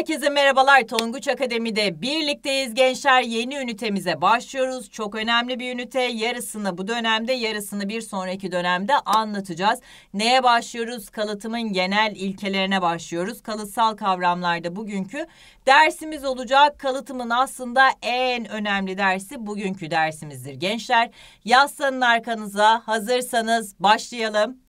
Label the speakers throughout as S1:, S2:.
S1: Herkese merhabalar Tonguç Akademi'de birlikteyiz gençler yeni ünitemize başlıyoruz. Çok önemli bir ünite yarısını bu dönemde yarısını bir sonraki dönemde anlatacağız. Neye başlıyoruz? Kalıtımın genel ilkelerine başlıyoruz. Kalıtsal kavramlarda bugünkü dersimiz olacak. Kalıtımın aslında en önemli dersi bugünkü dersimizdir gençler. Yaslanın arkanıza hazırsanız başlayalım.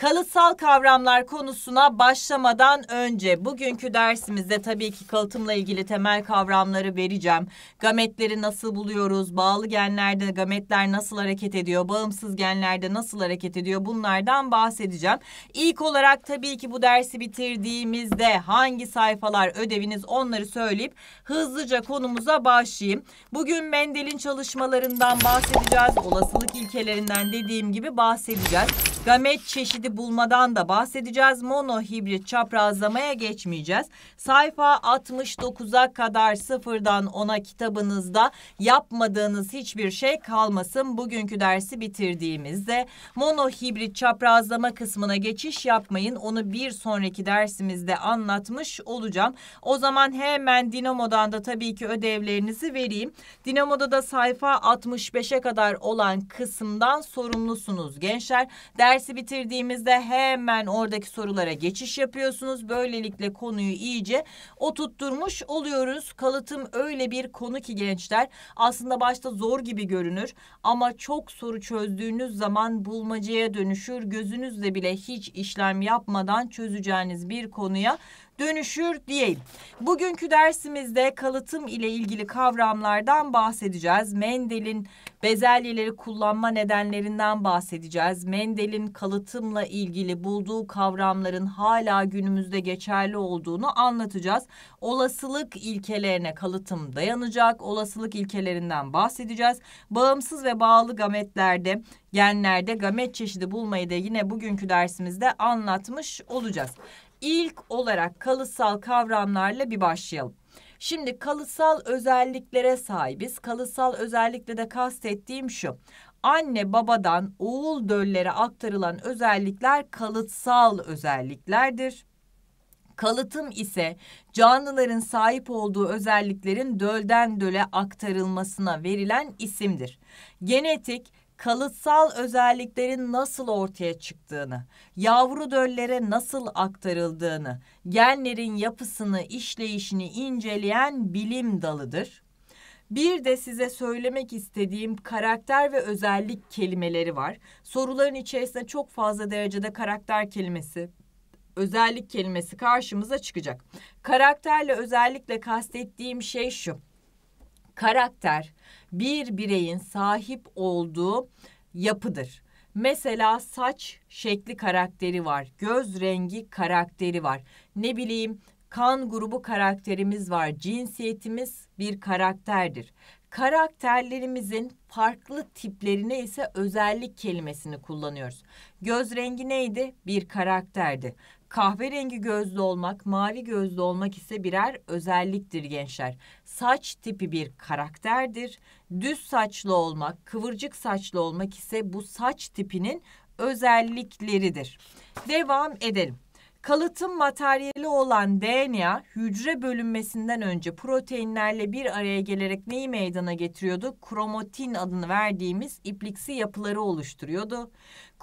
S1: kalıtsal kavramlar konusuna başlamadan önce bugünkü dersimizde tabii ki kalıtımla ilgili temel kavramları vereceğim. Gametleri nasıl buluyoruz? Bağlı genlerde gametler nasıl hareket ediyor? Bağımsız genlerde nasıl hareket ediyor? Bunlardan bahsedeceğim. İlk olarak tabii ki bu dersi bitirdiğimizde hangi sayfalar ödeviniz onları söyleyip hızlıca konumuza başlayayım. Bugün Mendel'in çalışmalarından bahsedeceğiz. Olasılık ilkelerinden dediğim gibi bahsedeceğiz. Gamet çeşidi çeşitleri bulmadan da bahsedeceğiz. Mono hibrit çaprazlamaya geçmeyeceğiz. Sayfa 69'a kadar sıfırdan ona kitabınızda yapmadığınız hiçbir şey kalmasın. Bugünkü dersi bitirdiğimizde mono hibrit çaprazlama kısmına geçiş yapmayın. Onu bir sonraki dersimizde anlatmış olacağım. O zaman hemen Dinamo'dan da tabii ki ödevlerinizi vereyim. Dinamo'da da sayfa 65'e kadar olan kısımdan sorumlusunuz gençler. Dersi bitirdiğimiz girdiğinizde hemen oradaki sorulara geçiş yapıyorsunuz. Böylelikle konuyu iyice oturtturmuş oluyoruz. Kalıtım öyle bir konu ki gençler aslında başta zor gibi görünür ama çok soru çözdüğünüz zaman bulmacaya dönüşür. Gözünüzle bile hiç işlem yapmadan çözeceğiniz bir konuya dönüşür değil. Bugünkü dersimizde kalıtım ile ilgili kavramlardan bahsedeceğiz. Mendel'in bezelyeleri kullanma nedenlerinden bahsedeceğiz. Mendel'in kalıtımla ilgili bulduğu kavramların hala günümüzde geçerli olduğunu anlatacağız. Olasılık ilkelerine kalıtım dayanacak. Olasılık ilkelerinden bahsedeceğiz. Bağımsız ve bağlı gametlerde genlerde gamet çeşidi bulmayı da yine bugünkü dersimizde anlatmış olacağız. İlk olarak kalıtsal kavramlarla bir başlayalım. Şimdi kalıtsal özelliklere sahibiz. Kalıtsal özellikle de kastettiğim şu. Anne babadan oğul döllere aktarılan özellikler kalıtsal özelliklerdir. Kalıtım ise canlıların sahip olduğu özelliklerin dölden döle aktarılmasına verilen isimdir. Genetik, kalıtsal özelliklerin nasıl ortaya çıktığını, yavru döllere nasıl aktarıldığını, genlerin yapısını, işleyişini inceleyen bilim dalıdır. Bir de size söylemek istediğim karakter ve özellik kelimeleri var. Soruların içerisinde çok fazla derecede karakter kelimesi, özellik kelimesi karşımıza çıkacak. Karakterle özellikle kastettiğim şey şu Karakter bir bireyin sahip olduğu yapıdır. Mesela saç şekli karakteri var, göz rengi karakteri var. Ne bileyim kan grubu karakterimiz var, cinsiyetimiz bir karakterdir. Karakterlerimizin farklı tiplerine ise özellik kelimesini kullanıyoruz. Göz rengi neydi? Bir karakterdi. Kahverengi gözlü olmak, mavi gözlü olmak ise birer özelliktir gençler. Saç tipi bir karakterdir. Düz saçlı olmak, kıvırcık saçlı olmak ise bu saç tipinin özellikleridir. Devam edelim. Kalıtım materyali olan DNA hücre bölünmesinden önce proteinlerle bir araya gelerek neyi meydana getiriyordu? Kromatin adını verdiğimiz ipliksi yapıları oluşturuyordu.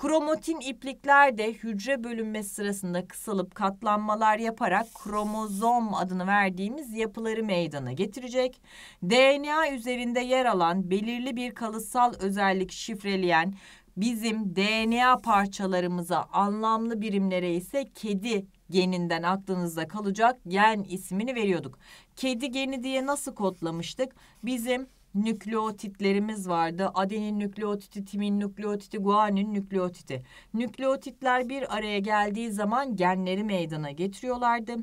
S1: Kromatin iplikler de hücre bölünmesi sırasında kısalıp katlanmalar yaparak kromozom adını verdiğimiz yapıları meydana getirecek. DNA üzerinde yer alan belirli bir kalıtsal özellik şifreleyen bizim DNA parçalarımıza anlamlı birimlere ise kedi geninden aklınızda kalacak gen ismini veriyorduk. Kedi geni diye nasıl kodlamıştık? Bizim nükleotitlerimiz vardı. Adenin nükleotiti, timin nükleotiti, guanin nükleotiti. Nükleotitler bir araya geldiği zaman genleri meydana getiriyorlardı.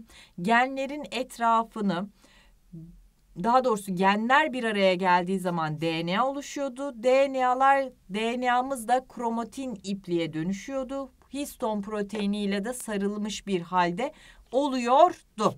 S1: Genlerin etrafını daha doğrusu genler bir araya geldiği zaman DNA oluşuyordu. DNA'lar DNA'mız da kromatin ipliğe dönüşüyordu. Histon proteiniyle de sarılmış bir halde oluyordu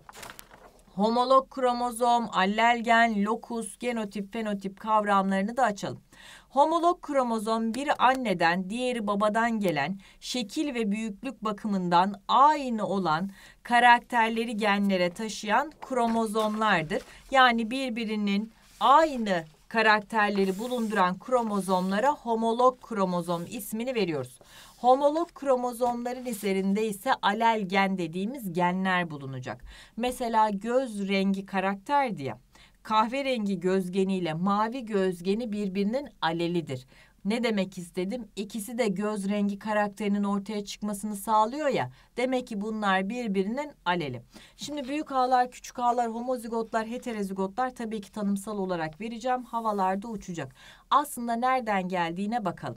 S1: homolog kromozom, allelgen, lokus, genotip, fenotip kavramlarını da açalım. Homolog kromozom biri anneden, diğeri babadan gelen, şekil ve büyüklük bakımından aynı olan karakterleri genlere taşıyan kromozomlardır. Yani birbirinin aynı karakterleri bulunduran kromozomlara homolog kromozom ismini veriyoruz. Homolog kromozomların üzerinde ise alel gen dediğimiz genler bulunacak. Mesela göz rengi karakter diye kahverengi göz geniyle mavi göz geni birbirinin alelidir. Ne demek istedim? İkisi de göz rengi karakterinin ortaya çıkmasını sağlıyor ya. Demek ki bunlar birbirinin aleli. Şimdi büyük ağlar, küçük ağlar, homozigotlar, heterozigotlar tabii ki tanımsal olarak vereceğim. Havalarda uçacak. Aslında nereden geldiğine bakalım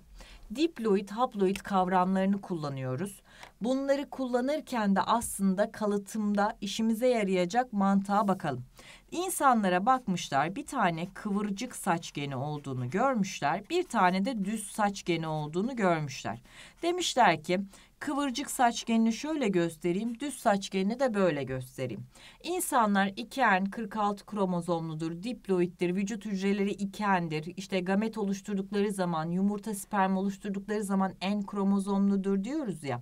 S1: diploid, haploid kavramlarını kullanıyoruz. Bunları kullanırken de aslında kalıtımda işimize yarayacak mantığa bakalım. İnsanlara bakmışlar bir tane kıvırcık saç geni olduğunu görmüşler. Bir tane de düz saç geni olduğunu görmüşler. Demişler ki Kıvırcık genini şöyle göstereyim, düz saç genini de böyle göstereyim. İnsanlar 2N 46 kromozomludur, diploittir, vücut hücreleri 2N'dir. İşte gamet oluşturdukları zaman, yumurta sperm oluşturdukları zaman en kromozomludur diyoruz ya.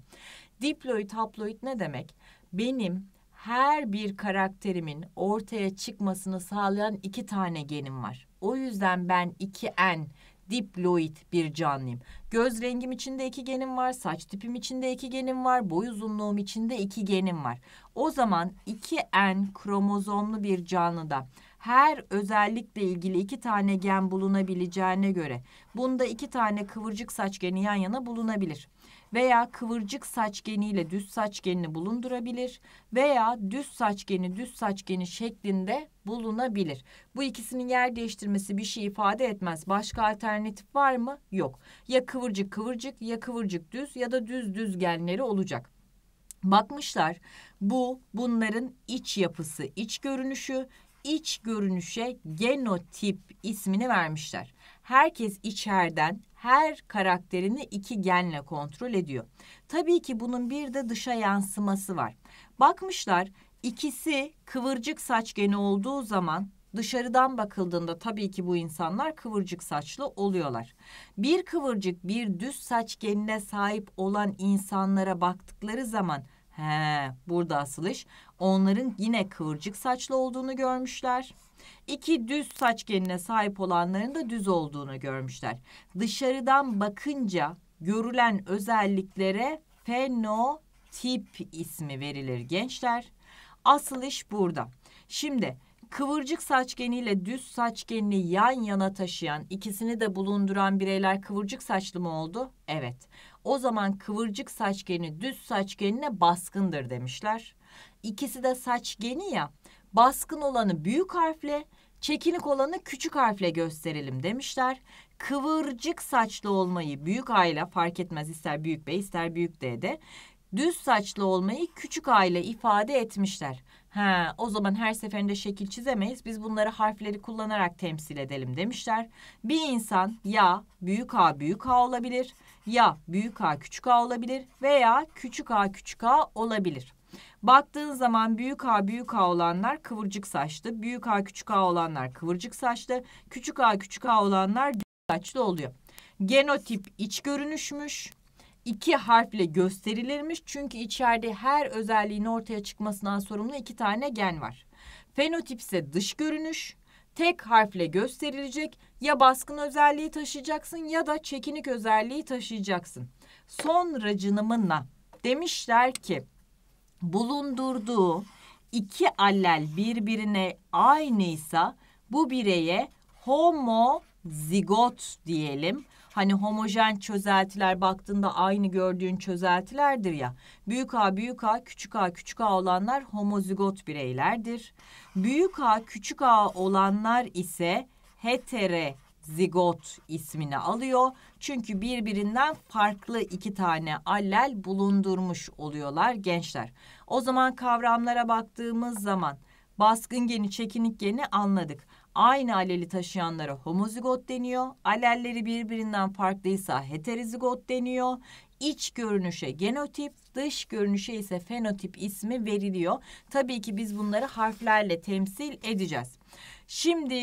S1: Diploid, haploid ne demek? Benim her bir karakterimin ortaya çıkmasını sağlayan iki tane genim var. O yüzden ben 2N diploid bir canlıyım. Göz rengim içinde iki genim var, saç tipim içinde iki genim var, boy uzunluğum içinde iki genim var. O zaman 2N kromozomlu bir canlıda her özellikle ilgili iki tane gen bulunabileceğine göre bunda iki tane kıvırcık saç geni yan yana bulunabilir veya kıvırcık saç geniyle düz saç genini bulundurabilir veya düz saç geni düz saç geni şeklinde bulunabilir. Bu ikisinin yer değiştirmesi bir şey ifade etmez. Başka alternatif var mı? Yok. Ya kıvırcık kıvırcık ya kıvırcık düz ya da düz düz genleri olacak. Bakmışlar bu bunların iç yapısı, iç görünüşü, iç görünüşe genotip ismini vermişler herkes içeriden her karakterini iki genle kontrol ediyor. Tabii ki bunun bir de dışa yansıması var. Bakmışlar ikisi kıvırcık saç geni olduğu zaman dışarıdan bakıldığında tabii ki bu insanlar kıvırcık saçlı oluyorlar. Bir kıvırcık bir düz saç genine sahip olan insanlara baktıkları zaman He, burada asıl iş. Onların yine kıvırcık saçlı olduğunu görmüşler. İki düz saç genine sahip olanların da düz olduğunu görmüşler. Dışarıdan bakınca görülen özelliklere fenotip ismi verilir gençler. Asıl iş burada. Şimdi kıvırcık saç geniyle düz saç genini yan yana taşıyan, ikisini de bulunduran bireyler kıvırcık saçlı mı oldu? Evet o zaman kıvırcık saç geni düz saç genine baskındır demişler. İkisi de saç geni ya baskın olanı büyük harfle çekinik olanı küçük harfle gösterelim demişler. Kıvırcık saçlı olmayı büyük A ile fark etmez ister büyük B ister büyük D de düz saçlı olmayı küçük A ile ifade etmişler. Ha, o zaman her seferinde şekil çizemeyiz. Biz bunları harfleri kullanarak temsil edelim demişler. Bir insan ya büyük A büyük A olabilir ya büyük A küçük A olabilir veya küçük A küçük A olabilir. Baktığın zaman büyük A büyük A olanlar kıvırcık saçlı, büyük A küçük A olanlar kıvırcık saçlı, küçük A küçük A olanlar düz saçlı oluyor. Genotip iç görünüşmüş, iki harfle gösterilirmiş. Çünkü içeride her özelliğin ortaya çıkmasından sorumlu iki tane gen var. Fenotip ise dış görünüş, tek harfle gösterilecek. Ya baskın özelliği taşıyacaksın ya da çekinik özelliği taşıyacaksın. Son racınımınla demişler ki bulundurduğu iki allel birbirine aynıysa bu bireye homozigot diyelim hani homojen çözeltiler baktığında aynı gördüğün çözeltilerdir ya. Büyük A büyük A küçük A küçük A olanlar homozigot bireylerdir. Büyük A küçük A olanlar ise hetere zigot ismini alıyor. Çünkü birbirinden farklı iki tane allel bulundurmuş oluyorlar gençler. O zaman kavramlara baktığımız zaman baskın geni, çekinik geni anladık aynı aleli taşıyanlara homozigot deniyor. Alelleri birbirinden farklıysa heterozigot deniyor. İç görünüşe genotip, dış görünüşe ise fenotip ismi veriliyor. Tabii ki biz bunları harflerle temsil edeceğiz. Şimdi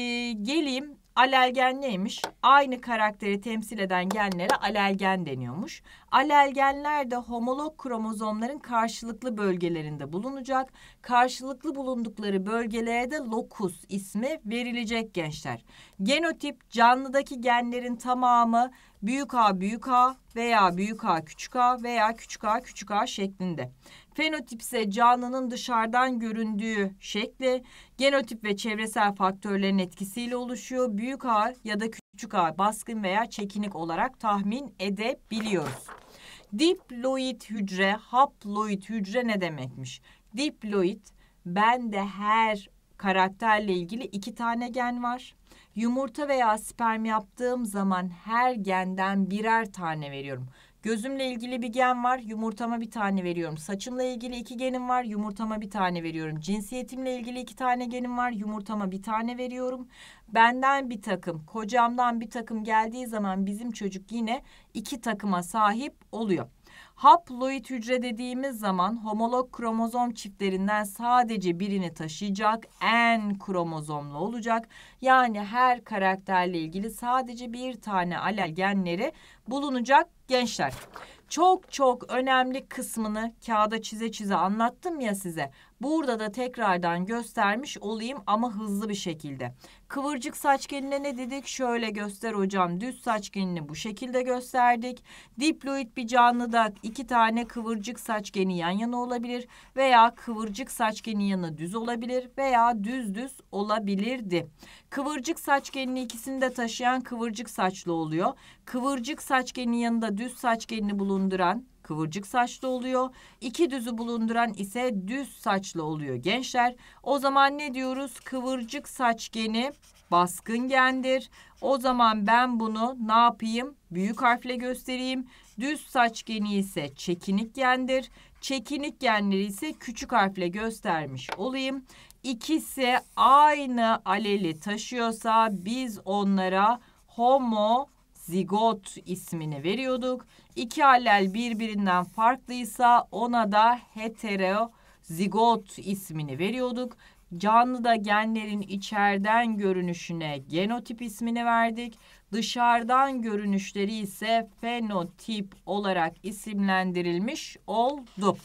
S1: geleyim Alelgen neymiş? Aynı karakteri temsil eden genlere alelgen deniyormuş. Alelgenler de homolog kromozomların karşılıklı bölgelerinde bulunacak. Karşılıklı bulundukları bölgelere de locus ismi verilecek gençler. Genotip canlıdaki genlerin tamamı büyük A büyük A veya büyük A küçük A veya küçük A küçük A şeklinde. Fenotipse canlının dışarıdan göründüğü şekli, genotip ve çevresel faktörlerin etkisiyle oluşuyor. Büyük A ya da küçük A baskın veya çekinik olarak tahmin edebiliyoruz. Diploid hücre, haploid hücre ne demekmiş? Diploid, bende her karakterle ilgili iki tane gen var. Yumurta veya sperm yaptığım zaman her genden birer tane veriyorum. Gözümle ilgili bir gen var, yumurtama bir tane veriyorum. Saçımla ilgili iki genim var, yumurtama bir tane veriyorum. Cinsiyetimle ilgili iki tane genim var, yumurtama bir tane veriyorum. Benden bir takım, kocamdan bir takım geldiği zaman bizim çocuk yine iki takıma sahip oluyor. Haploid hücre dediğimiz zaman homolog kromozom çiftlerinden sadece birini taşıyacak en kromozomlu olacak. Yani her karakterle ilgili sadece bir tane alel genleri bulunacak gençler. Çok çok önemli kısmını kağıda çize çize anlattım ya size. Burada da tekrardan göstermiş olayım ama hızlı bir şekilde. Kıvırcık saç geline ne dedik? Şöyle göster hocam. Düz saç genini bu şekilde gösterdik. Diploid bir canlıda iki tane kıvırcık saç geni yan yana olabilir veya kıvırcık saç geni yanı düz olabilir veya düz düz olabilirdi. Kıvırcık saç genini ikisini de taşıyan kıvırcık saçlı oluyor. Kıvırcık saç geninin yanında düz saç genini bulunduran kıvırcık saçlı oluyor. İki düzü bulunduran ise düz saçlı oluyor gençler. O zaman ne diyoruz? Kıvırcık saç geni baskın gendir. O zaman ben bunu ne yapayım? Büyük harfle göstereyim. Düz saç geni ise çekinik gendir. Çekinik genleri ise küçük harfle göstermiş olayım. İkisi aynı aleli taşıyorsa biz onlara homo zigot ismini veriyorduk. İki allel birbirinden farklıysa ona da heterozigot ismini veriyorduk. Canlıda genlerin içeriden görünüşüne genotip ismini verdik. Dışarıdan görünüşleri ise fenotip olarak isimlendirilmiş oldu.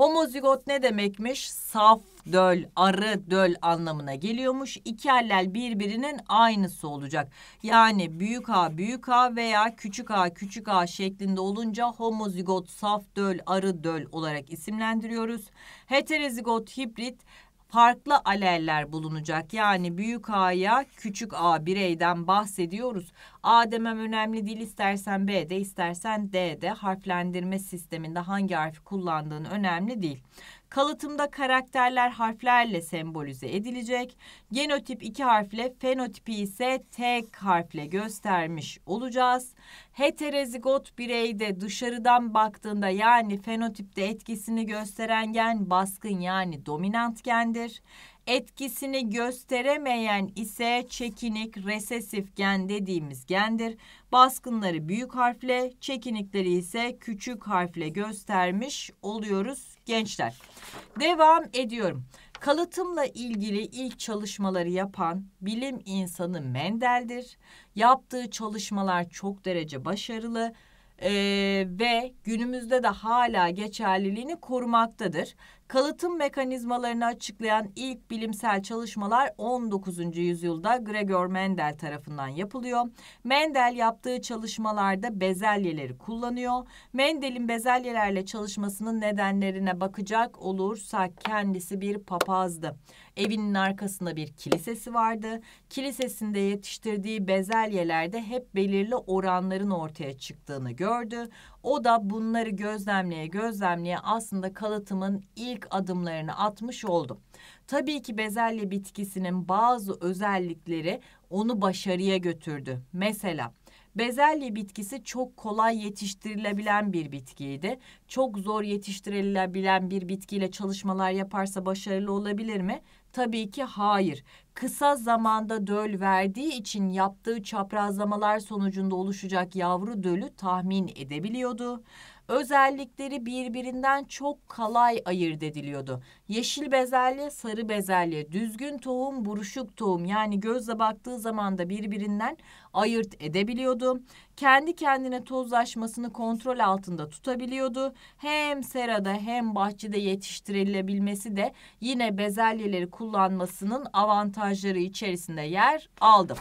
S1: Homozigot ne demekmiş? Saf döl, arı döl anlamına geliyormuş. İki allel birbirinin aynısı olacak. Yani büyük A büyük A veya küçük A küçük A şeklinde olunca homozigot, saf döl, arı döl olarak isimlendiriyoruz. Heterozigot, hibrit farklı aleller bulunacak. Yani büyük A'ya küçük A bireyden bahsediyoruz. A demem önemli değil istersen B'de istersen D'de harflendirme sisteminde hangi harfi kullandığın önemli değil. Kalıtımda karakterler harflerle sembolize edilecek. Genotip iki harfle, fenotipi ise tek harfle göstermiş olacağız. Heterozigot bireyde dışarıdan baktığında yani fenotipte etkisini gösteren gen baskın yani dominant gendir. Etkisini gösteremeyen ise çekinik resesif gen dediğimiz gendir. Baskınları büyük harfle, çekinikleri ise küçük harfle göstermiş oluyoruz gençler. Devam ediyorum. Kalıtımla ilgili ilk çalışmaları yapan bilim insanı Mendel'dir. Yaptığı çalışmalar çok derece başarılı ee, ve günümüzde de hala geçerliliğini korumaktadır. Kalıtım mekanizmalarını açıklayan ilk bilimsel çalışmalar 19. yüzyılda Gregor Mendel tarafından yapılıyor. Mendel yaptığı çalışmalarda bezelyeleri kullanıyor. Mendel'in bezelyelerle çalışmasının nedenlerine bakacak olursak kendisi bir papazdı. Evinin arkasında bir kilisesi vardı. Kilisesinde yetiştirdiği bezelyelerde hep belirli oranların ortaya çıktığını gördü. O da bunları gözlemleye gözlemleye aslında kalıtımın ilk adımlarını atmış oldu. Tabii ki bezelye bitkisinin bazı özellikleri onu başarıya götürdü. Mesela Bezelye bitkisi çok kolay yetiştirilebilen bir bitkiydi. Çok zor yetiştirilebilen bir bitkiyle çalışmalar yaparsa başarılı olabilir mi? Tabii ki hayır. Kısa zamanda döl verdiği için yaptığı çaprazlamalar sonucunda oluşacak yavru dölü tahmin edebiliyordu özellikleri birbirinden çok kolay ayırt ediliyordu. Yeşil bezelye, sarı bezelye, düzgün tohum, buruşuk tohum yani gözle baktığı zaman da birbirinden ayırt edebiliyordu. Kendi kendine tozlaşmasını kontrol altında tutabiliyordu. Hem serada hem bahçede yetiştirilebilmesi de yine bezelyeleri kullanmasının avantajları içerisinde yer aldı.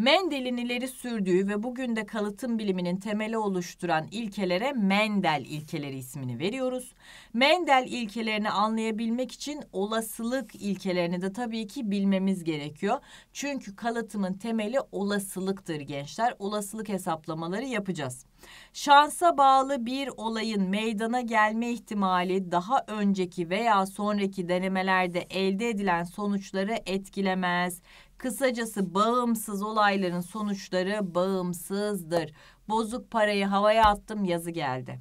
S1: Mendel'in ileri sürdüğü ve bugün de kalıtım biliminin temeli oluşturan ilkelere Mendel ilkeleri ismini veriyoruz. Mendel ilkelerini anlayabilmek için olasılık ilkelerini de tabii ki bilmemiz gerekiyor. Çünkü kalıtımın temeli olasılıktır gençler. Olasılık hesaplamaları yapacağız. Şansa bağlı bir olayın meydana gelme ihtimali daha önceki veya sonraki denemelerde elde edilen sonuçları etkilemez. Kısacası bağımsız olayların sonuçları bağımsızdır. Bozuk parayı havaya attım yazı geldi.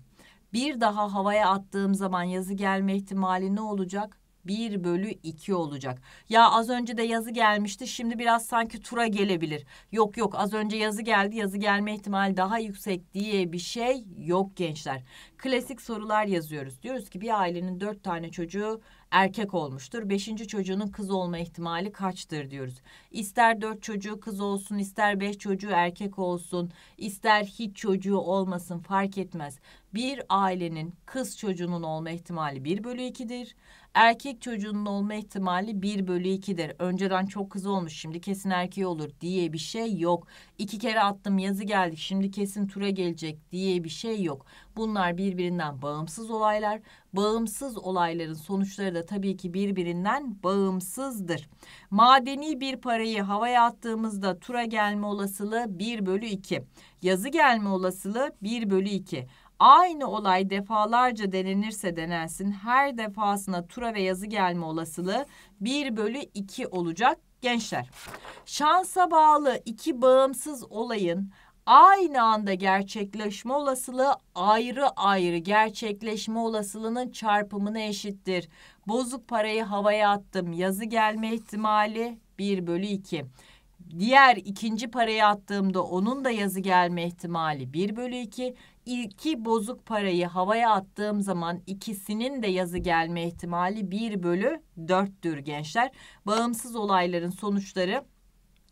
S1: Bir daha havaya attığım zaman yazı gelme ihtimali ne olacak? 1 bölü 2 olacak. Ya az önce de yazı gelmişti şimdi biraz sanki tura gelebilir. Yok yok az önce yazı geldi yazı gelme ihtimali daha yüksek diye bir şey yok gençler. Klasik sorular yazıyoruz. Diyoruz ki bir ailenin 4 tane çocuğu erkek olmuştur. Beşinci çocuğunun kız olma ihtimali kaçtır diyoruz. İster dört çocuğu kız olsun, ister beş çocuğu erkek olsun, ister hiç çocuğu olmasın fark etmez. Bir ailenin kız çocuğunun olma ihtimali bir bölü ikidir erkek çocuğunun olma ihtimali 1 bölü 2'dir. Önceden çok kız olmuş şimdi kesin erkeği olur diye bir şey yok. İki kere attım yazı geldi. şimdi kesin tura gelecek diye bir şey yok. Bunlar birbirinden bağımsız olaylar. Bağımsız olayların sonuçları da tabii ki birbirinden bağımsızdır. Madeni bir parayı havaya attığımızda tura gelme olasılığı 1 bölü 2. Yazı gelme olasılığı 1 bölü 2 aynı olay defalarca denenirse denensin her defasına tura ve yazı gelme olasılığı 1 bölü 2 olacak gençler. Şansa bağlı iki bağımsız olayın aynı anda gerçekleşme olasılığı ayrı ayrı gerçekleşme olasılığının çarpımına eşittir. Bozuk parayı havaya attım yazı gelme ihtimali 1 bölü 2. Diğer ikinci parayı attığımda onun da yazı gelme ihtimali 1 bölü 2 iki bozuk parayı havaya attığım zaman ikisinin de yazı gelme ihtimali 1 bölü 4'tür gençler. Bağımsız olayların sonuçları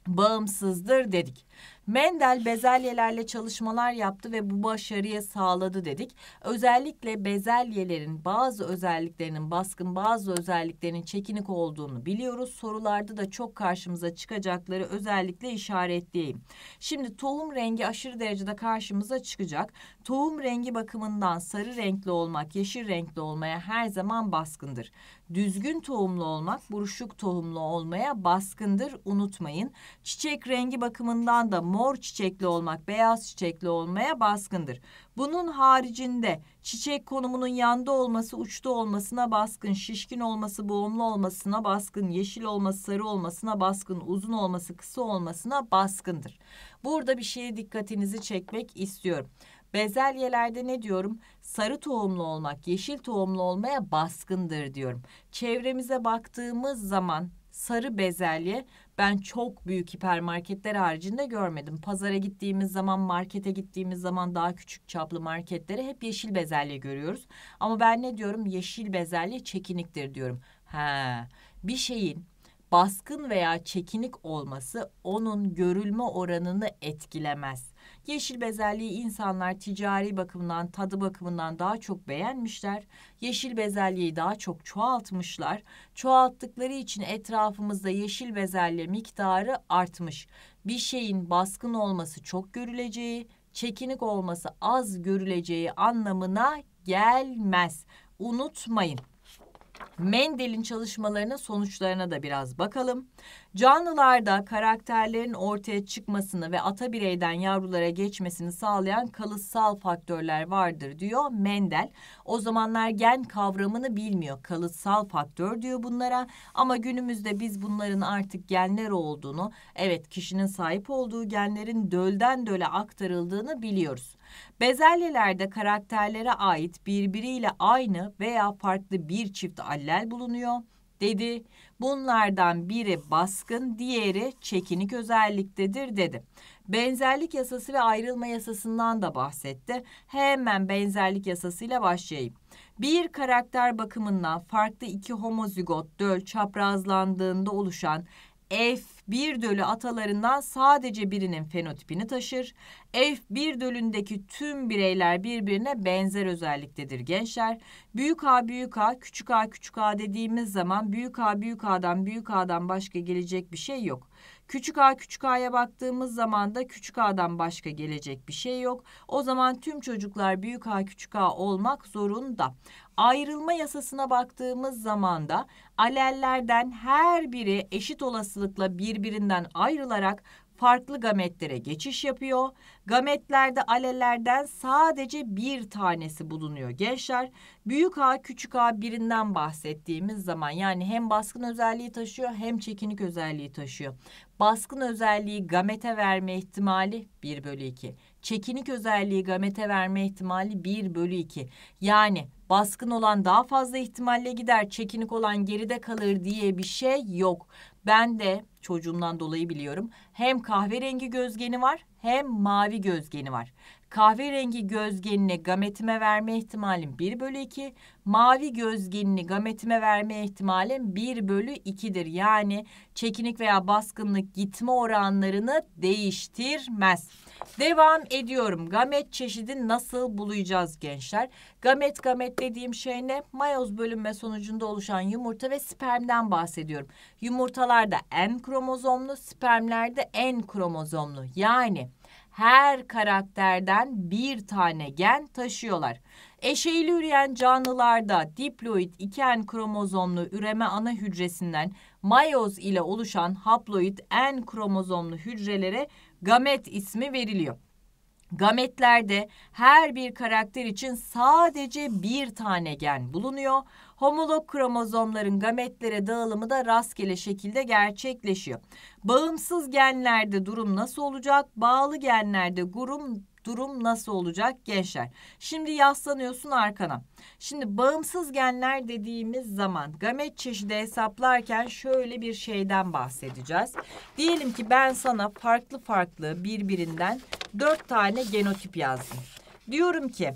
S1: bağımsızdır dedik. Mendel bezelyelerle çalışmalar yaptı ve bu başarıyı sağladı dedik. Özellikle bezelyelerin bazı özelliklerinin baskın bazı özelliklerinin çekinik olduğunu biliyoruz. Sorularda da çok karşımıza çıkacakları özellikle işaretleyeyim. Şimdi tohum rengi aşırı derecede karşımıza çıkacak tohum rengi bakımından sarı renkli olmak yeşil renkli olmaya her zaman baskındır. Düzgün tohumlu olmak buruşuk tohumlu olmaya baskındır unutmayın. Çiçek rengi bakımından da mor çiçekli olmak beyaz çiçekli olmaya baskındır. Bunun haricinde çiçek konumunun yanda olması, uçta olmasına baskın, şişkin olması, boğumlu olmasına baskın, yeşil olması, sarı olmasına baskın, uzun olması, kısa olmasına baskındır. Burada bir şeye dikkatinizi çekmek istiyorum. Bezelyelerde ne diyorum? Sarı tohumlu olmak, yeşil tohumlu olmaya baskındır diyorum. Çevremize baktığımız zaman sarı bezelye ben çok büyük hipermarketler haricinde görmedim. Pazara gittiğimiz zaman, markete gittiğimiz zaman daha küçük çaplı marketlere hep yeşil bezelye görüyoruz. Ama ben ne diyorum? Yeşil bezelye çekiniktir diyorum. Ha, bir şeyin baskın veya çekinik olması onun görülme oranını etkilemez. Yeşil bezelyeyi insanlar ticari bakımından, tadı bakımından daha çok beğenmişler. Yeşil bezelyeyi daha çok çoğaltmışlar. Çoğalttıkları için etrafımızda yeşil bezelye miktarı artmış. Bir şeyin baskın olması çok görüleceği, çekinik olması az görüleceği anlamına gelmez. Unutmayın. Mendel'in çalışmalarının sonuçlarına da biraz bakalım. Canlılarda karakterlerin ortaya çıkmasını ve ata bireyden yavrulara geçmesini sağlayan kalıtsal faktörler vardır diyor Mendel. O zamanlar gen kavramını bilmiyor. Kalıtsal faktör diyor bunlara ama günümüzde biz bunların artık genler olduğunu, evet kişinin sahip olduğu genlerin dölden döle aktarıldığını biliyoruz. Bezelyelerde karakterlere ait birbiriyle aynı veya farklı bir çift allel bulunuyor dedi. Bunlardan biri baskın, diğeri çekinik özelliktedir dedi. Benzerlik yasası ve ayrılma yasasından da bahsetti. Hemen benzerlik yasasıyla başlayayım. Bir karakter bakımından farklı iki homozigot döl çaprazlandığında oluşan F bir dölü atalarından sadece birinin fenotipini taşır. f bir dölündeki tüm bireyler birbirine benzer özelliktedir gençler. Büyük A büyük A, küçük A küçük A dediğimiz zaman büyük A büyük A'dan büyük A'dan başka gelecek bir şey yok. Küçük a küçük a'ya baktığımız zaman da küçük a'dan başka gelecek bir şey yok. O zaman tüm çocuklar büyük a küçük a olmak zorunda. Ayrılma yasasına baktığımız zaman da alellerden her biri eşit olasılıkla birbirinden ayrılarak farklı gametlere geçiş yapıyor. Gametlerde alellerden sadece bir tanesi bulunuyor gençler. Büyük A küçük A birinden bahsettiğimiz zaman yani hem baskın özelliği taşıyor hem çekinik özelliği taşıyor. Baskın özelliği gamete verme ihtimali 1 bölü 2. Çekinik özelliği gamete verme ihtimali 1 bölü 2. Yani baskın olan daha fazla ihtimalle gider, çekinik olan geride kalır diye bir şey yok. Ben de çocuğumdan dolayı biliyorum. Hem kahverengi gözgeni var hem mavi gözgeni var kahverengi gözgenini gametime verme ihtimalim 1 bölü 2, mavi gözgenini gametime verme ihtimalim 1 bölü 2'dir. Yani çekinik veya baskınlık gitme oranlarını değiştirmez. Devam ediyorum. Gamet çeşidi nasıl bulacağız gençler? Gamet gamet dediğim şey ne? Mayoz bölünme sonucunda oluşan yumurta ve spermden bahsediyorum. Yumurtalarda N kromozomlu, spermlerde N kromozomlu. Yani her karakterden bir tane gen taşıyorlar. Eşeyli üreyen canlılarda diploid iki en kromozomlu üreme ana hücresinden mayoz ile oluşan haploid en kromozomlu hücrelere gamet ismi veriliyor. Gametlerde her bir karakter için sadece bir tane gen bulunuyor homolog kromozomların gametlere dağılımı da rastgele şekilde gerçekleşiyor. Bağımsız genlerde durum nasıl olacak? Bağlı genlerde durum durum nasıl olacak gençler? Şimdi yaslanıyorsun arkana. Şimdi bağımsız genler dediğimiz zaman gamet çeşidi hesaplarken şöyle bir şeyden bahsedeceğiz. Diyelim ki ben sana farklı farklı birbirinden dört tane genotip yazdım. Diyorum ki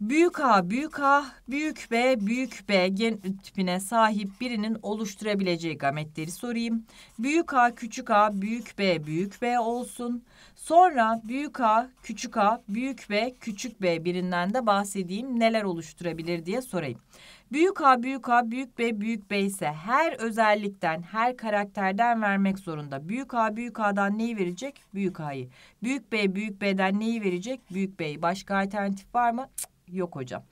S1: Büyük A, büyük A, büyük B, büyük B gen tipine sahip birinin oluşturabileceği gametleri sorayım. Büyük A, küçük A, büyük B, büyük B olsun. Sonra büyük A, küçük A, büyük B, küçük B birinden de bahsedeyim. Neler oluşturabilir diye sorayım. Büyük A, büyük A, büyük B, büyük B ise her özellikten, her karakterden vermek zorunda. Büyük A, büyük A'dan neyi verecek? Büyük A'yı. Büyük B, büyük B'den neyi verecek? Büyük B'yi. Başka alternatif var mı? Cık. Yok hocam.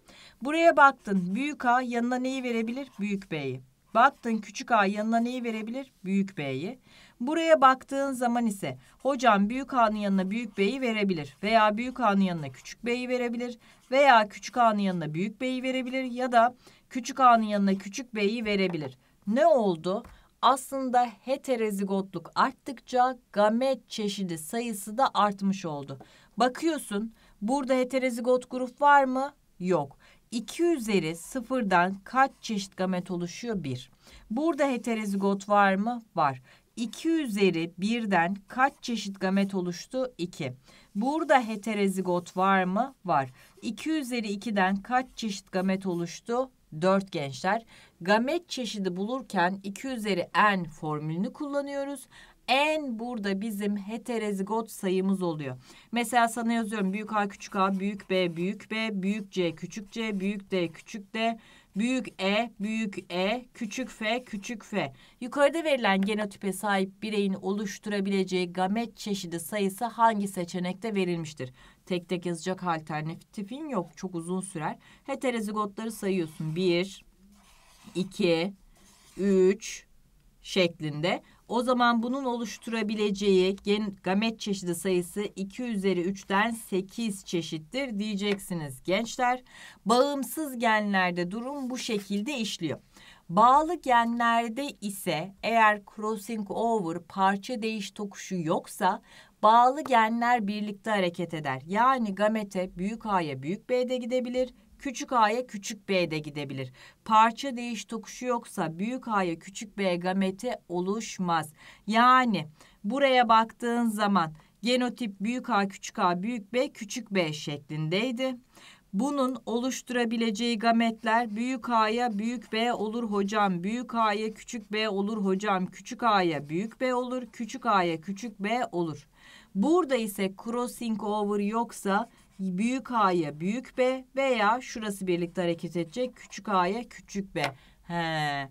S1: Buraya baktın büyük A yanına neyi verebilir? Büyük B'yi. Baktın küçük A yanına neyi verebilir? Büyük B'yi. Buraya baktığın zaman ise hocam büyük A'nın yanına büyük B'yi verebilir veya büyük A'nın yanına küçük B'yi verebilir veya küçük A'nın yanına büyük B'yi verebilir ya da küçük A'nın yanına küçük B'yi verebilir. Ne oldu? Aslında heterozigotluk arttıkça gamet çeşidi sayısı da artmış oldu. Bakıyorsun Burada heterozigot grup var mı? Yok. 2 üzeri sıfırdan kaç çeşit gamet oluşuyor? 1. Burada heterozigot var mı? Var. 2 üzeri 1'den kaç çeşit gamet oluştu? 2. Burada heterozigot var mı? Var. 2 üzeri 2'den kaç çeşit gamet oluştu? 4 gençler. Gamet çeşidi bulurken 2 üzeri n formülünü kullanıyoruz en burada bizim heterozigot sayımız oluyor. Mesela sana yazıyorum büyük A küçük A büyük B büyük B büyük C küçük C büyük D küçük D büyük E büyük E küçük F küçük F. Yukarıda verilen genotipe sahip bireyin oluşturabileceği gamet çeşidi sayısı hangi seçenekte verilmiştir? Tek tek yazacak alternatifin yok. Çok uzun sürer. Heterozigotları sayıyorsun. 1 2 3 şeklinde. O zaman bunun oluşturabileceği gamet çeşidi sayısı 2 üzeri 3'ten 8 çeşittir diyeceksiniz gençler. Bağımsız genlerde durum bu şekilde işliyor. Bağlı genlerde ise eğer crossing over parça değiş tokuşu yoksa bağlı genler birlikte hareket eder. Yani gamete büyük A'ya büyük B'de gidebilir, Küçük A'ya küçük B de gidebilir. Parça değiş tokuşu yoksa büyük A'ya küçük B gameti oluşmaz. Yani buraya baktığın zaman genotip büyük A küçük A büyük B küçük B şeklindeydi. Bunun oluşturabileceği gametler büyük A'ya büyük B olur hocam, büyük A'ya küçük B olur hocam, küçük A'ya büyük B olur, küçük A'ya küçük B olur. Burada ise crossing over yoksa büyük A'ya büyük B veya şurası birlikte hareket edecek küçük A'ya küçük B. He.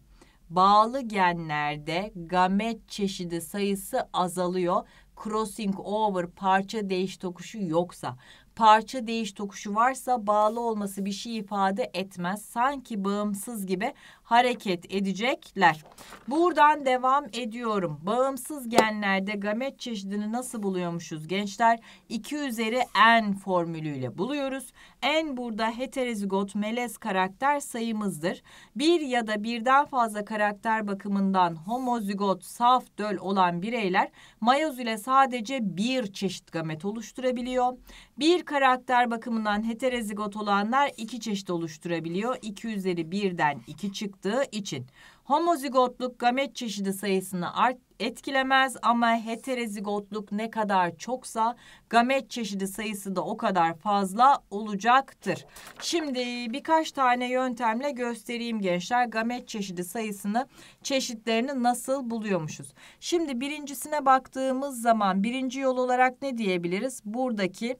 S1: Bağlı genlerde gamet çeşidi sayısı azalıyor. Crossing over parça değiş tokuşu yoksa. Parça değiş tokuşu varsa bağlı olması bir şey ifade etmez. Sanki bağımsız gibi hareket edecekler. Buradan devam ediyorum. Bağımsız genlerde gamet çeşidini nasıl buluyormuşuz gençler? 2 üzeri n formülüyle buluyoruz. n burada heterozigot melez karakter sayımızdır. Bir ya da birden fazla karakter bakımından homozigot saf döl olan bireyler mayoz ile sadece bir çeşit gamet oluşturabiliyor. Bir karakter bakımından heterozigot olanlar iki çeşit oluşturabiliyor. 2 üzeri birden 2 çıktı çıktığı için. Homozigotluk gamet çeşidi sayısını art etkilemez ama heterozigotluk ne kadar çoksa gamet çeşidi sayısı da o kadar fazla olacaktır. Şimdi birkaç tane yöntemle göstereyim gençler gamet çeşidi sayısını çeşitlerini nasıl buluyormuşuz. Şimdi birincisine baktığımız zaman birinci yol olarak ne diyebiliriz? Buradaki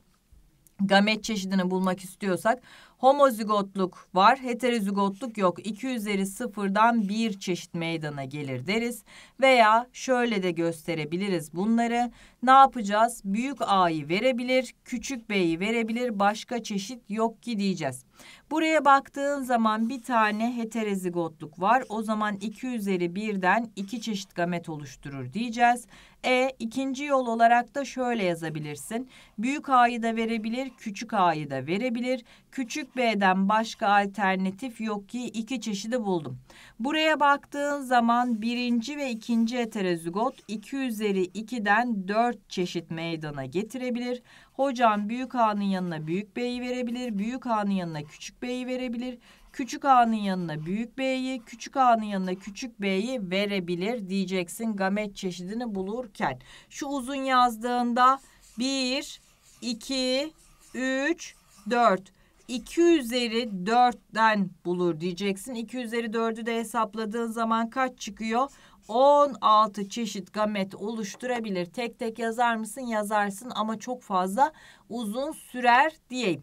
S1: gamet çeşidini bulmak istiyorsak homozigotluk var, heterozigotluk yok. 2 üzeri sıfırdan bir çeşit meydana gelir deriz. Veya şöyle de gösterebiliriz bunları. Ne yapacağız? Büyük A'yı verebilir, küçük B'yi verebilir, başka çeşit yok ki diyeceğiz. Buraya baktığın zaman bir tane heterozigotluk var. O zaman 2 üzeri birden iki çeşit gamet oluşturur diyeceğiz. E ikinci yol olarak da şöyle yazabilirsin. Büyük A'yı da verebilir, küçük A'yı da verebilir. Küçük B'den başka alternatif yok ki iki çeşidi buldum. Buraya baktığın zaman birinci ve ikinci heterozigot 2 üzeri 2'den 4 çeşit meydana getirebilir. Hocam büyük A'nın yanına büyük B'yi verebilir. Büyük A'nın yanına küçük B'yi verebilir. Küçük A'nın yanına büyük B'yi, küçük A'nın yanına küçük B'yi verebilir diyeceksin gamet çeşidini bulurken. Şu uzun yazdığında 1, 2, 3, 4. 2 üzeri 4'ten bulur diyeceksin. 2 üzeri 4'ü de hesapladığın zaman kaç çıkıyor? 16 çeşit gamet oluşturabilir. Tek tek yazar mısın? Yazarsın ama çok fazla uzun sürer diyeyim.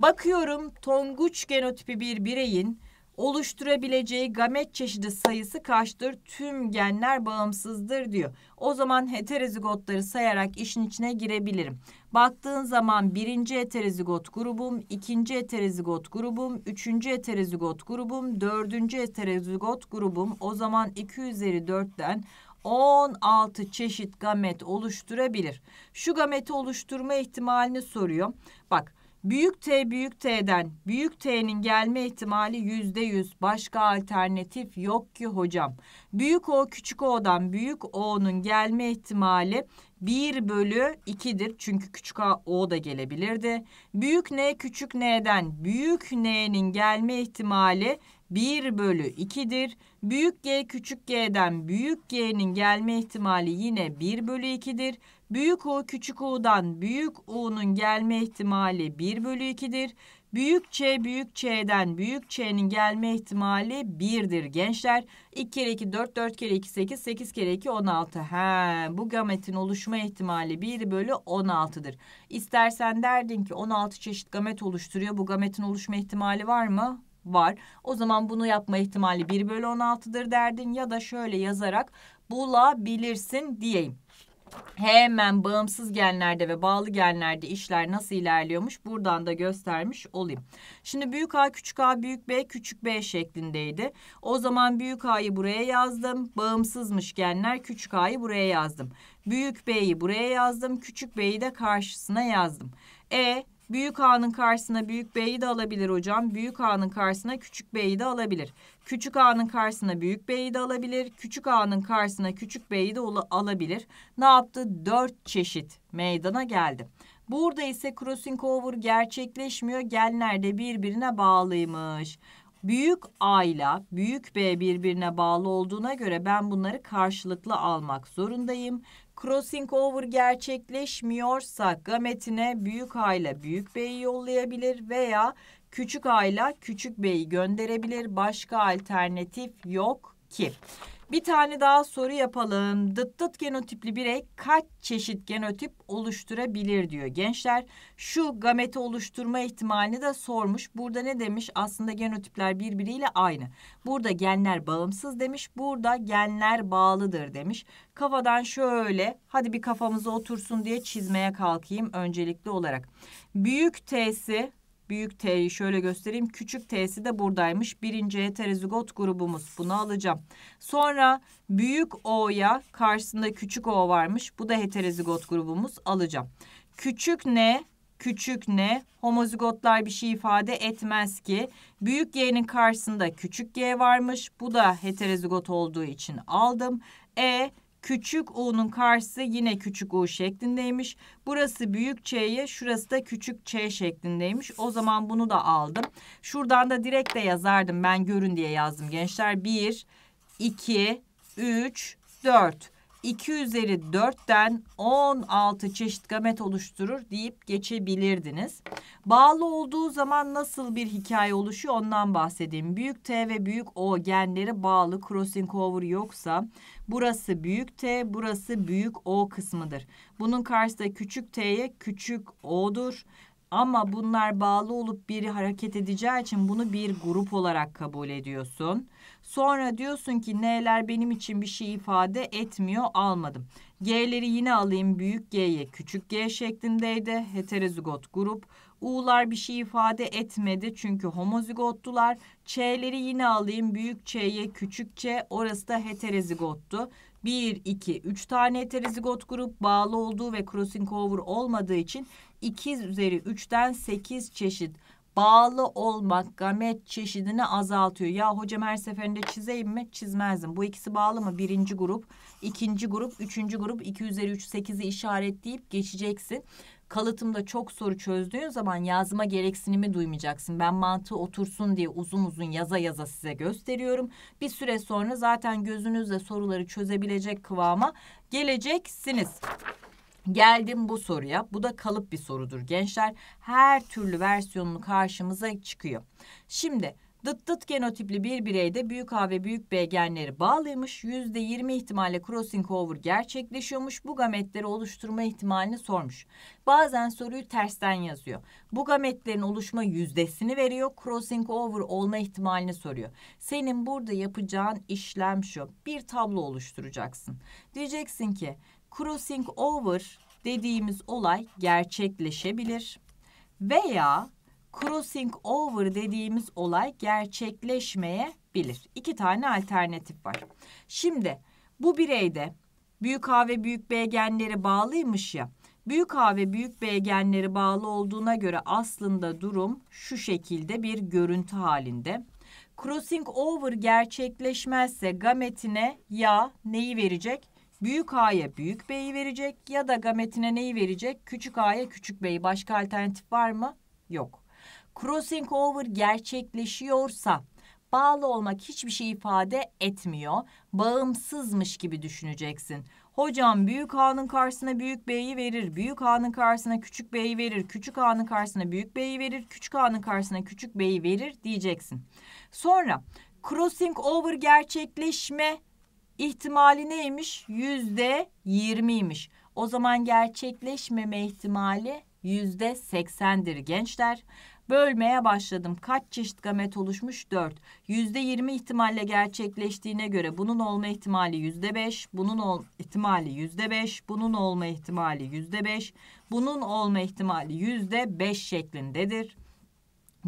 S1: Bakıyorum Tonguç genotipi bir bireyin oluşturabileceği gamet çeşidi sayısı kaçtır? Tüm genler bağımsızdır diyor. O zaman heterozigotları sayarak işin içine girebilirim. Baktığın zaman birinci heterozigot grubum, ikinci heterozigot grubum, üçüncü heterozigot grubum, dördüncü heterozigot grubum. O zaman 2 üzeri 4'ten 16 çeşit gamet oluşturabilir. Şu gameti oluşturma ihtimalini soruyor. Bak Büyük T büyük T'den büyük T'nin gelme ihtimali yüzde yüz. Başka alternatif yok ki hocam. Büyük O küçük O'dan büyük O'nun gelme ihtimali 1 bölü 2'dir. Çünkü küçük A O da gelebilirdi. Büyük N küçük N'den büyük N'nin gelme ihtimali 1 bölü 2'dir. Büyük G küçük G'den büyük G'nin gelme ihtimali yine 1 bölü 2'dir. Büyük o, küçük o'dan büyük o'nun gelme ihtimali 1 bölü 2'dir. Büyük Ç büyük Ç'den büyük Ç'nin gelme ihtimali 1'dir gençler. 2 kere 2 4, 4 kere 2 8, 8 kere 2 16. He, bu gametin oluşma ihtimali 1 bölü 16'dır. İstersen derdin ki 16 çeşit gamet oluşturuyor. Bu gametin oluşma ihtimali var mı? var. O zaman bunu yapma ihtimali 1 bölü 16'dır derdin ya da şöyle yazarak bulabilirsin diyeyim hemen bağımsız genlerde ve bağlı genlerde işler nasıl ilerliyormuş buradan da göstermiş olayım. Şimdi büyük A küçük A büyük B küçük B şeklindeydi. O zaman büyük A'yı buraya yazdım. Bağımsızmış genler küçük A'yı buraya yazdım. Büyük B'yi buraya yazdım. Küçük B'yi de karşısına yazdım. E Büyük A'nın karşısına büyük B'yi de alabilir hocam. Büyük A'nın karşısına küçük B'yi de alabilir. Küçük A'nın karşısına büyük B'yi de alabilir. Küçük A'nın karşısına küçük B'yi de alabilir. Ne yaptı? Dört çeşit meydana geldi. Burada ise crossing over gerçekleşmiyor. Genler de birbirine bağlıymış. Büyük A ile büyük B birbirine bağlı olduğuna göre ben bunları karşılıklı almak zorundayım. Crossing over gerçekleşmiyorsa gametine büyük A ile büyük B'yi yollayabilir veya küçük A ile küçük B'yi gönderebilir. Başka alternatif yok ki. Bir tane daha soru yapalım. Dıt dıt genotipli birey kaç çeşit genotip oluşturabilir diyor gençler. Şu gameti oluşturma ihtimalini de sormuş. Burada ne demiş? Aslında genotipler birbiriyle aynı. Burada genler bağımsız demiş. Burada genler bağlıdır demiş. Kafadan şöyle hadi bir kafamıza otursun diye çizmeye kalkayım öncelikli olarak. Büyük T'si Büyük T'yi şöyle göstereyim. Küçük T'si de buradaymış. Birinci heterozigot grubumuz. Bunu alacağım. Sonra büyük O'ya karşısında küçük O varmış. Bu da heterozigot grubumuz. Alacağım. Küçük N küçük n homozigotlar bir şey ifade etmez ki. Büyük G'nin karşısında küçük G varmış. Bu da heterozigot olduğu için aldım. E Küçük U'nun karşısı yine küçük U şeklindeymiş. Burası büyük Ç'ye, şurası da küçük Ç şeklindeymiş. O zaman bunu da aldım. Şuradan da direkt de yazardım. Ben görün diye yazdım gençler. 1, 2, 3, 4. 2 üzeri 4'ten 16 çeşit gamet oluşturur deyip geçebilirdiniz. Bağlı olduğu zaman nasıl bir hikaye oluşuyor ondan bahsedeyim. Büyük T ve büyük O genleri bağlı crossing over yoksa Burası büyük T, burası büyük O kısmıdır. Bunun karşısında küçük T'ye küçük O'dur. Ama bunlar bağlı olup biri hareket edeceği için bunu bir grup olarak kabul ediyorsun. Sonra diyorsun ki N'ler benim için bir şey ifade etmiyor almadım. G'leri yine alayım büyük G'ye küçük G şeklindeydi heterozigot grup. U'lar bir şey ifade etmedi çünkü homozigottular. Ç'leri yine alayım. Büyük Ç'ye küçük Ç. Orası da heterozigottu. 1, 2, 3 tane heterozigot grup bağlı olduğu ve crossing over olmadığı için 2 üzeri 3'ten 8 çeşit bağlı olmak gamet çeşidini azaltıyor. Ya hocam her seferinde çizeyim mi? Çizmezdim. Bu ikisi bağlı mı? Birinci grup, ikinci grup, üçüncü grup, 2 üzeri 3, 8'i işaretleyip geçeceksin kalıtımda çok soru çözdüğün zaman yazma gereksinimi duymayacaksın. Ben mantığı otursun diye uzun uzun yaza yaza size gösteriyorum. Bir süre sonra zaten gözünüzle soruları çözebilecek kıvama geleceksiniz. Geldim bu soruya. Bu da kalıp bir sorudur gençler. Her türlü versiyonunu karşımıza çıkıyor. Şimdi Dıt dıt genotipli bir bireyde büyük A ve büyük B genleri bağlıymış. %20 ihtimalle crossing over gerçekleşiyormuş. Bu gametleri oluşturma ihtimalini sormuş. Bazen soruyu tersten yazıyor. Bu gametlerin oluşma yüzdesini veriyor. Crossing over olma ihtimalini soruyor. Senin burada yapacağın işlem şu. Bir tablo oluşturacaksın. Diyeceksin ki crossing over dediğimiz olay gerçekleşebilir. Veya crossing over dediğimiz olay gerçekleşmeye bilir. İki tane alternatif var. Şimdi bu bireyde büyük A ve büyük B genleri bağlıymış ya. Büyük A ve büyük B genleri bağlı olduğuna göre aslında durum şu şekilde bir görüntü halinde. Crossing over gerçekleşmezse gametine ya neyi verecek? Büyük A'ya büyük B'yi verecek ya da gametine neyi verecek? Küçük A'ya küçük B'yi. Başka alternatif var mı? Yok. Crossing over gerçekleşiyorsa bağlı olmak hiçbir şey ifade etmiyor. Bağımsızmış gibi düşüneceksin. Hocam büyük A'nın karşısına büyük B'yi verir. Büyük A'nın karşısına küçük B'yi verir. Küçük A'nın karşısına büyük B'yi verir. Küçük A'nın karşısına küçük B'yi verir diyeceksin. Sonra crossing over gerçekleşme ihtimali neymiş? Yüzde yirmiymiş. O zaman gerçekleşmeme ihtimali yüzde seksendir gençler. Bölmeye başladım. Kaç çeşit gamet oluşmuş? 4. %20 ihtimalle gerçekleştiğine göre bunun olma ihtimali %5, bunun ol ihtimali %5, bunun olma ihtimali %5, bunun olma ihtimali %5 şeklindedir.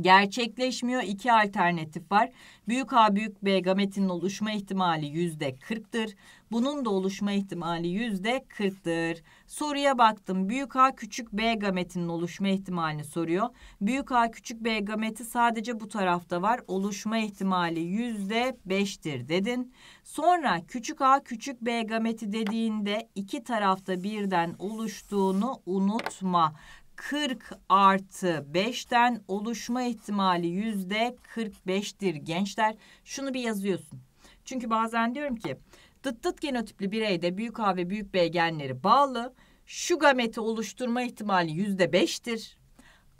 S1: Gerçekleşmiyor İki alternatif var. Büyük A büyük B gametinin oluşma ihtimali yüzde %40'tır. Bunun da oluşma ihtimali yüzde 40'tır. Soruya baktım. Büyük A küçük B gametinin oluşma ihtimalini soruyor. Büyük A küçük B gameti sadece bu tarafta var. Oluşma ihtimali yüzde 5'tir dedin. Sonra küçük A küçük B gameti dediğinde iki tarafta birden oluştuğunu unutma. 40 artı 5'ten oluşma ihtimali yüzde %45'tir gençler. Şunu bir yazıyorsun. Çünkü bazen diyorum ki dıt dıt genotipli bireyde büyük A ve büyük B genleri bağlı. Şu gameti oluşturma ihtimali yüzde beştir.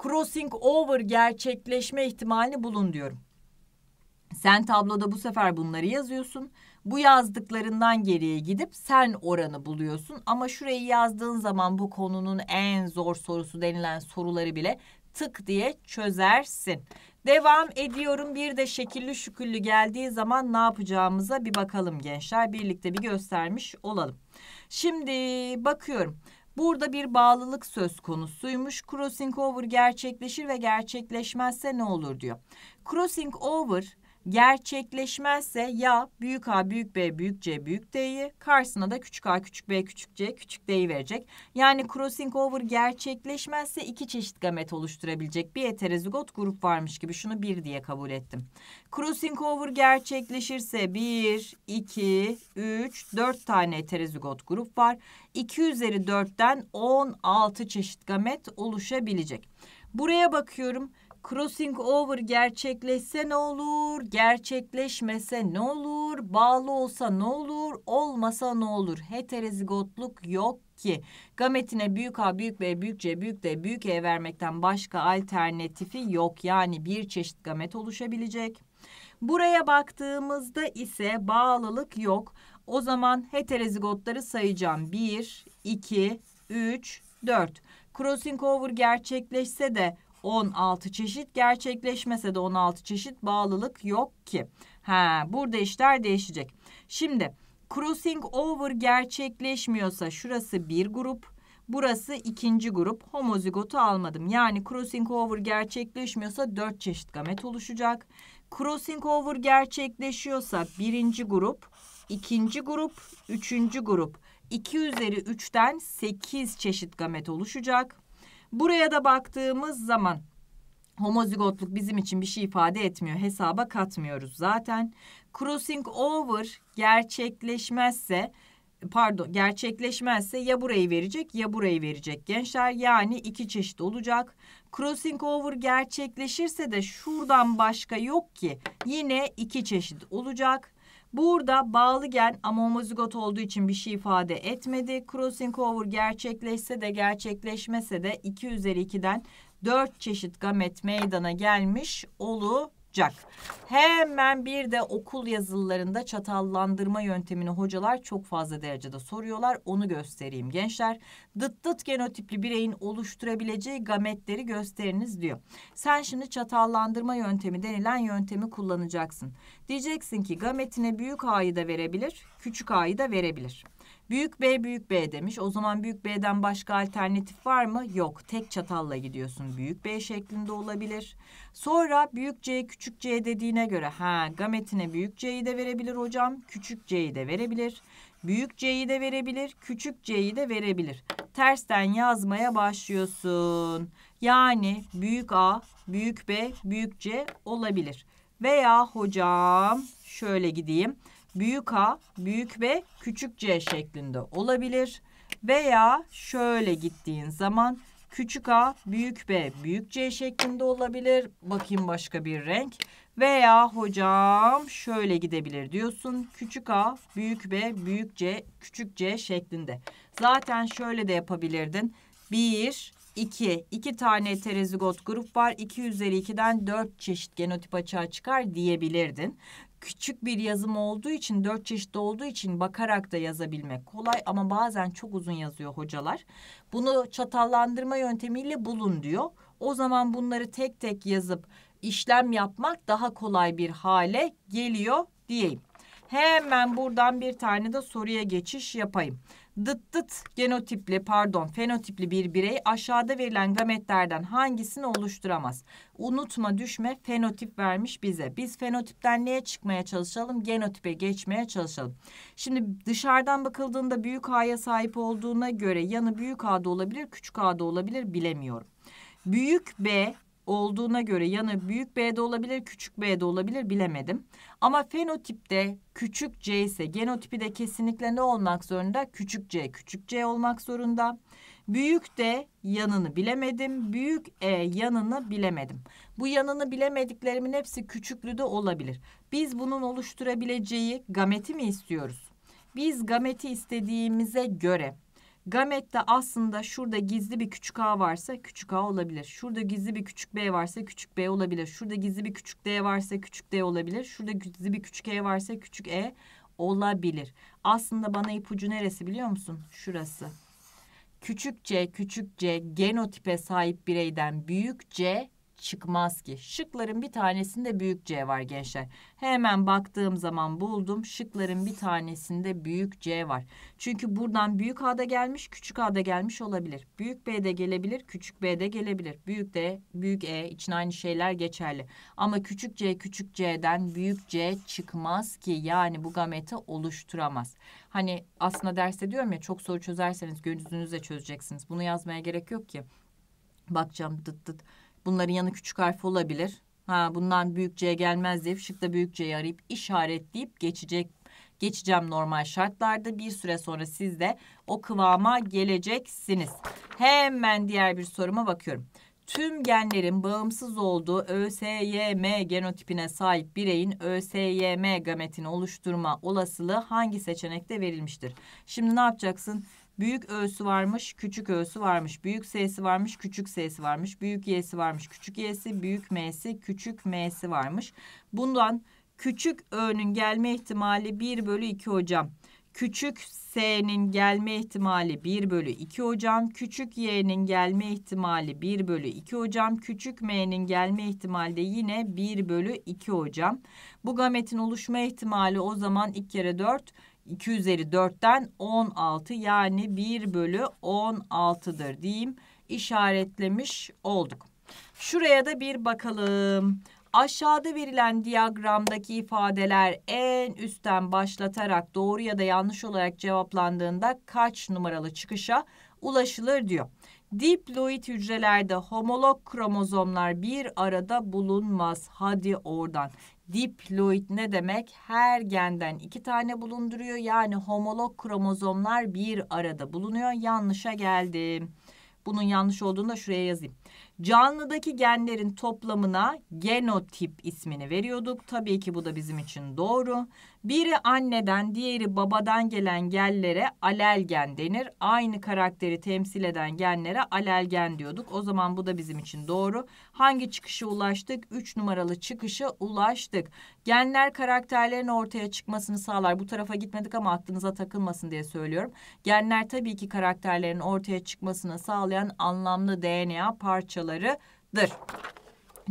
S1: Crossing over gerçekleşme ihtimalini bulun diyorum. Sen tabloda bu sefer bunları yazıyorsun. Bu yazdıklarından geriye gidip sen oranı buluyorsun. Ama şurayı yazdığın zaman bu konunun en zor sorusu denilen soruları bile tık diye çözersin. Devam ediyorum. Bir de şekilli şüküllü geldiği zaman ne yapacağımıza bir bakalım gençler. Birlikte bir göstermiş olalım. Şimdi bakıyorum. Burada bir bağlılık söz konusuymuş. Crossing over gerçekleşir ve gerçekleşmezse ne olur diyor. Crossing over gerçekleşmezse ya büyük A büyük B büyük C büyük D'yi karşısına da küçük A küçük B küçük C küçük D'yi verecek. Yani crossing over gerçekleşmezse iki çeşit gamet oluşturabilecek bir heterozigot grup varmış gibi şunu bir diye kabul ettim. Crossing over gerçekleşirse bir, iki, üç, dört tane heterozigot grup var. 2 üzeri 4'ten 16 çeşit gamet oluşabilecek. Buraya bakıyorum. Crossing over gerçekleşse ne olur? Gerçekleşmese ne olur? Bağlı olsa ne olur? Olmasa ne olur? Heterozigotluk yok ki. Gametine büyük A, büyük B, büyük C, büyük D, büyük E vermekten başka alternatifi yok. Yani bir çeşit gamet oluşabilecek. Buraya baktığımızda ise bağlılık yok. O zaman heterozigotları sayacağım. 1, 2, 3, 4. Crossing over gerçekleşse de 16 çeşit gerçekleşmese de 16 çeşit bağlılık yok ki. Ha, burada işler değişecek. Şimdi crossing over gerçekleşmiyorsa şurası bir grup, burası ikinci grup. Homozigotu almadım. Yani crossing over gerçekleşmiyorsa 4 çeşit gamet oluşacak. Crossing over gerçekleşiyorsa birinci grup, ikinci grup, üçüncü grup. 2 üzeri 3'ten 8 çeşit gamet oluşacak. Buraya da baktığımız zaman homozigotluk bizim için bir şey ifade etmiyor. Hesaba katmıyoruz zaten. Crossing over gerçekleşmezse pardon gerçekleşmezse ya burayı verecek ya burayı verecek gençler. Yani iki çeşit olacak. Crossing over gerçekleşirse de şuradan başka yok ki. Yine iki çeşit olacak. Burada bağlı gen amomozigot olduğu için bir şey ifade etmedi. Crossing over gerçekleşse de gerçekleşmese de 2 üzeri 2'den 4 çeşit gamet meydana gelmiş olu tutacak. Hemen bir de okul yazılılarında çatallandırma yöntemini hocalar çok fazla derecede soruyorlar. Onu göstereyim gençler. Dıt dıt genotipli bireyin oluşturabileceği gametleri gösteriniz diyor. Sen şimdi çatallandırma yöntemi denilen yöntemi kullanacaksın. Diyeceksin ki gametine büyük A'yı da verebilir, küçük A'yı da verebilir. Büyük B büyük B demiş. O zaman büyük B'den başka alternatif var mı? Yok. Tek çatalla gidiyorsun. Büyük B şeklinde olabilir. Sonra büyük C küçük C dediğine göre ha gametine büyük C'yi de verebilir hocam. Küçük C'yi de verebilir. Büyük C'yi de verebilir. Küçük C'yi de verebilir. Tersten yazmaya başlıyorsun. Yani büyük A, büyük B, büyük C olabilir. Veya hocam şöyle gideyim büyük A, büyük B, küçük C şeklinde olabilir. Veya şöyle gittiğin zaman küçük A, büyük B, büyük C şeklinde olabilir. Bakayım başka bir renk. Veya hocam şöyle gidebilir diyorsun. Küçük A, büyük B, büyük C, küçük C şeklinde. Zaten şöyle de yapabilirdin. 1, 2, 2 tane terezigot grup var. 2 üzeri 2'den 4 çeşit genotip açığa çıkar diyebilirdin küçük bir yazım olduğu için dört çeşit olduğu için bakarak da yazabilmek kolay ama bazen çok uzun yazıyor hocalar. Bunu çatallandırma yöntemiyle bulun diyor. O zaman bunları tek tek yazıp işlem yapmak daha kolay bir hale geliyor diyeyim. Hemen buradan bir tane de soruya geçiş yapayım dıt dıt genotipli pardon fenotipli bir birey aşağıda verilen gametlerden hangisini oluşturamaz? Unutma düşme fenotip vermiş bize. Biz fenotipten neye çıkmaya çalışalım? Genotipe geçmeye çalışalım. Şimdi dışarıdan bakıldığında büyük A'ya sahip olduğuna göre yanı büyük A'da olabilir küçük A'da olabilir bilemiyorum. Büyük B olduğuna göre yanı büyük B'de olabilir, küçük B'de olabilir bilemedim. Ama fenotipte küçük C ise genotipi de kesinlikle ne olmak zorunda? Küçük C, küçük C olmak zorunda. Büyük de yanını bilemedim. Büyük E yanını bilemedim. Bu yanını bilemediklerimin hepsi küçüklü de olabilir. Biz bunun oluşturabileceği gameti mi istiyoruz? Biz gameti istediğimize göre Gamette aslında şurada gizli bir küçük a varsa küçük a olabilir. Şurada gizli bir küçük b varsa küçük b olabilir. Şurada gizli bir küçük d varsa küçük d olabilir. Şurada gizli bir küçük e varsa küçük e olabilir. Aslında bana ipucu neresi biliyor musun? Şurası. Küçük c, küçük c genotipe sahip bireyden büyük c çıkmaz ki. Şıkların bir tanesinde büyük C var gençler. Hemen baktığım zaman buldum. Şıkların bir tanesinde büyük C var. Çünkü buradan büyük A'da gelmiş, küçük A'da gelmiş olabilir. Büyük B'de gelebilir, küçük B'de gelebilir. Büyük D, büyük E için aynı şeyler geçerli. Ama küçük C, küçük C'den büyük C çıkmaz ki. Yani bu gameti oluşturamaz. Hani aslında derste diyorum ya çok soru çözerseniz gözünüzle çözeceksiniz. Bunu yazmaya gerek yok ki. Bakacağım dıt dıt Bunların yanı küçük harf olabilir. Ha bundan büyük C gelmez diye şıkta büyük C'yi arayıp işaretleyip geçecek geçeceğim normal şartlarda. Bir süre sonra siz de o kıvama geleceksiniz. Hemen diğer bir soruma bakıyorum. Tüm genlerin bağımsız olduğu ÖSYM genotipine sahip bireyin ÖSYM gametini oluşturma olasılığı hangi seçenekte verilmiştir? Şimdi ne yapacaksın? Büyük Ö'sü varmış, küçük Ö'sü varmış. Büyük S'si varmış, küçük S'si varmış. Büyük Y'si varmış, küçük Y'si. Büyük M'si, küçük M'si varmış. Bundan küçük Ö'nün gelme ihtimali 1 bölü 2 hocam. Küçük S'nin gelme ihtimali 1 bölü 2 hocam. Küçük Y'nin gelme ihtimali 1 bölü 2 hocam. Küçük M'nin gelme ihtimali de yine 1 bölü 2 hocam. Bu gametin oluşma ihtimali o zaman 2 kere 4 2 üzeri 4'ten 16 yani 1 bölü 16'dır diyeyim işaretlemiş olduk. Şuraya da bir bakalım. Aşağıda verilen diyagramdaki ifadeler en üstten başlatarak doğru ya da yanlış olarak cevaplandığında kaç numaralı çıkışa ulaşılır diyor. Diploid hücrelerde homolog kromozomlar bir arada bulunmaz. Hadi oradan. Diploid ne demek? Her genden iki tane bulunduruyor. Yani homolog kromozomlar bir arada bulunuyor. Yanlışa geldim. Bunun yanlış olduğunu da şuraya yazayım. Canlıdaki genlerin toplamına genotip ismini veriyorduk. Tabii ki bu da bizim için doğru. Biri anneden, diğeri babadan gelen genlere alelgen denir. Aynı karakteri temsil eden genlere alelgen diyorduk. O zaman bu da bizim için doğru. Hangi çıkışa ulaştık? Üç numaralı çıkışa ulaştık. Genler karakterlerin ortaya çıkmasını sağlar. Bu tarafa gitmedik ama aklınıza takılmasın diye söylüyorum. Genler tabii ki karakterlerin ortaya çıkmasını sağlayan anlamlı DNA parçası parçalarıdır.